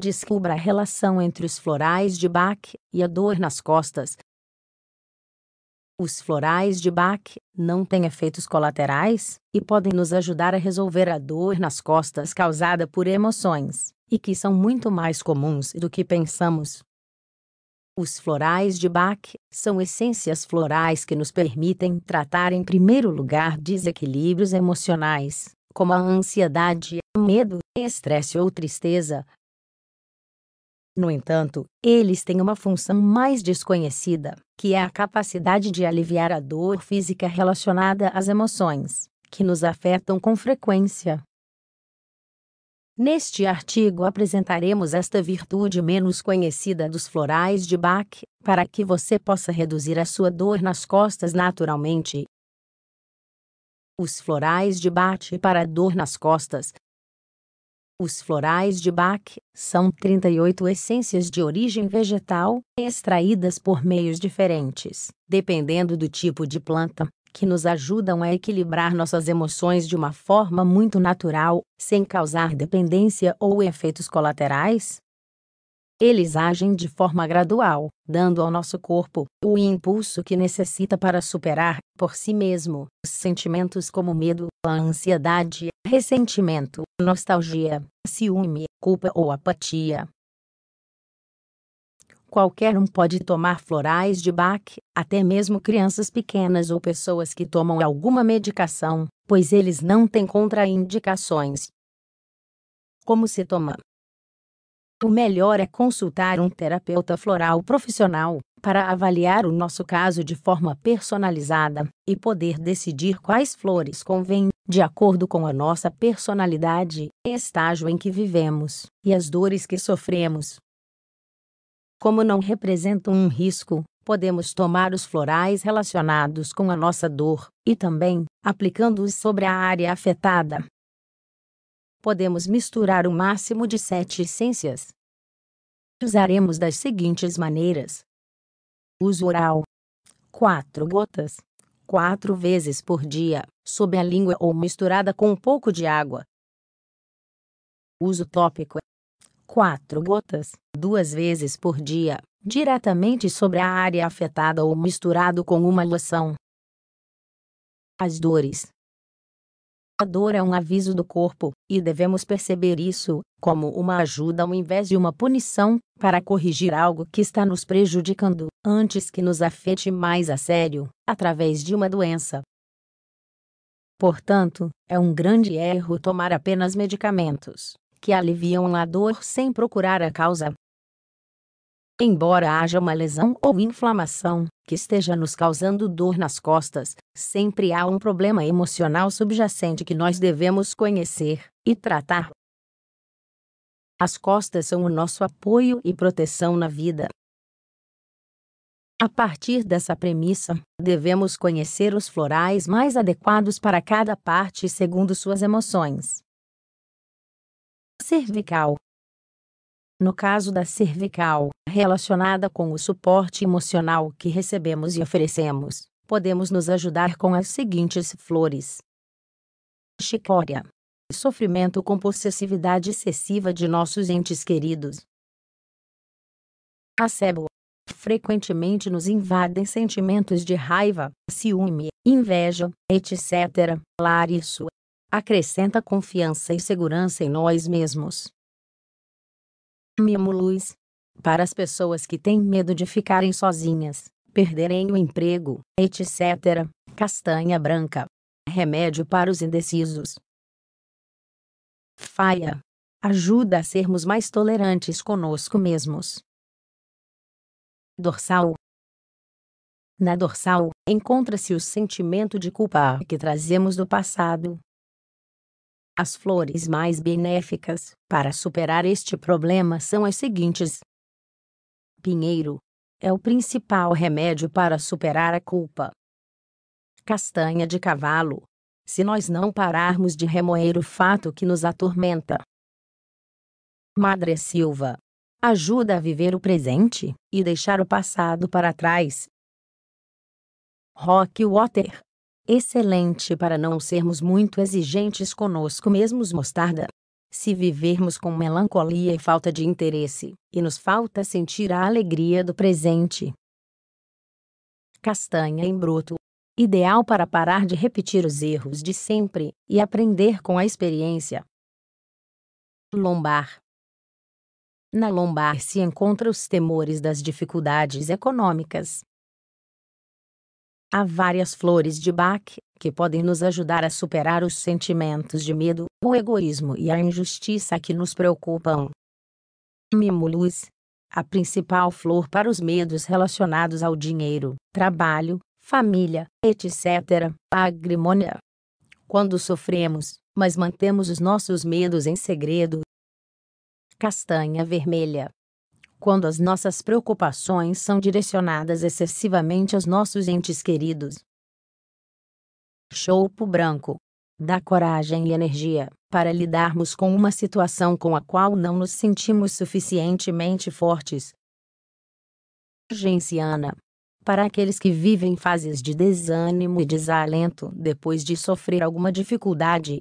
Descubra a relação entre os florais de Bach e a dor nas costas. Os florais de Bach não têm efeitos colaterais e podem nos ajudar a resolver a dor nas costas causada por emoções, e que são muito mais comuns do que pensamos. Os florais de Bach são essências florais que nos permitem tratar, em primeiro lugar, desequilíbrios emocionais, como a ansiedade, medo, estresse ou tristeza, no entanto, eles têm uma função mais desconhecida, que é a capacidade de aliviar a dor física relacionada às emoções, que nos afetam com frequência. Neste artigo apresentaremos esta virtude menos conhecida dos florais de Bach, para que você possa reduzir a sua dor nas costas naturalmente. Os florais de Bach para a dor nas costas os florais de Bach são 38 essências de origem vegetal, extraídas por meios diferentes, dependendo do tipo de planta, que nos ajudam a equilibrar nossas emoções de uma forma muito natural, sem causar dependência ou efeitos colaterais, eles agem de forma gradual, dando ao nosso corpo o impulso que necessita para superar, por si mesmo, sentimentos como medo, ansiedade, ressentimento, nostalgia, ciúme, culpa ou apatia. Qualquer um pode tomar florais de Bach, até mesmo crianças pequenas ou pessoas que tomam alguma medicação, pois eles não têm contraindicações. Como se toma? O melhor é consultar um terapeuta floral profissional para avaliar o nosso caso de forma personalizada e poder decidir quais flores convêm, de acordo com a nossa personalidade, estágio em que vivemos e as dores que sofremos. Como não representam um risco, podemos tomar os florais relacionados com a nossa dor e também aplicando-os sobre a área afetada, podemos misturar o máximo de sete essências. Usaremos das seguintes maneiras: uso oral, 4 gotas, 4 vezes por dia, sob a língua ou misturada com um pouco de água. Uso tópico, 4 gotas, duas vezes por dia, diretamente sobre a área afetada ou misturado com uma loção. As dores, a dor é um aviso do corpo, e devemos perceber isso, como uma ajuda ao invés de uma punição, para corrigir algo que está nos prejudicando, antes que nos afete mais a sério, através de uma doença. Portanto, é um grande erro tomar apenas medicamentos que aliviam a dor sem procurar a causa. Embora haja uma lesão ou inflamação, que esteja nos causando dor nas costas, sempre há um problema emocional subjacente que nós devemos conhecer e tratar. As costas são o nosso apoio e proteção na vida. A partir dessa premissa, devemos conhecer os florais mais adequados para cada parte segundo suas emoções. Cervical no caso da cervical, relacionada com o suporte emocional que recebemos e oferecemos, podemos nos ajudar com as seguintes flores: chicória. Sofrimento com possessividade excessiva de nossos entes queridos. Acebo. Frequentemente nos invadem sentimentos de raiva, ciúme, inveja, etc. Larisso. Acrescenta confiança e segurança em nós mesmos, Mimo Luz. Para as pessoas que têm medo de ficarem sozinhas, perderem o emprego, etc. Castanha branca. Remédio para os indecisos. Faia. Ajuda a sermos mais tolerantes conosco mesmos. Dorsal. Na dorsal, encontra-se o sentimento de culpa que trazemos do passado, as flores mais benéficas para superar este problema são as seguintes: Pinheiro é o principal remédio para superar a culpa. Castanha de cavalo. Se nós não pararmos de remoer o fato que nos atormenta. Madre Silva. Ajuda a viver o presente e deixar o passado para trás. Rock Water Excelente para não sermos muito exigentes conosco mesmos, mostarda. Se vivermos com melancolia e falta de interesse, e nos falta sentir a alegria do presente. Castanha em broto. Ideal para parar de repetir os erros de sempre e aprender com a experiência. Lombar. Na lombar se encontram os temores das dificuldades econômicas, Há várias flores de Bach que podem nos ajudar a superar os sentimentos de medo, o egoísmo e a injustiça que nos preocupam. Mimulus a principal flor para os medos relacionados ao dinheiro, trabalho, família, etc. A agrimônia. Quando sofremos, mas mantemos os nossos medos em segredo. Castanha vermelha quando as nossas preocupações são direcionadas excessivamente aos nossos entes queridos. Choupo branco. Dá coragem e energia para lidarmos com uma situação com a qual não nos sentimos suficientemente fortes. Genciana. Para aqueles que vivem fases de desânimo e desalento depois de sofrer alguma dificuldade,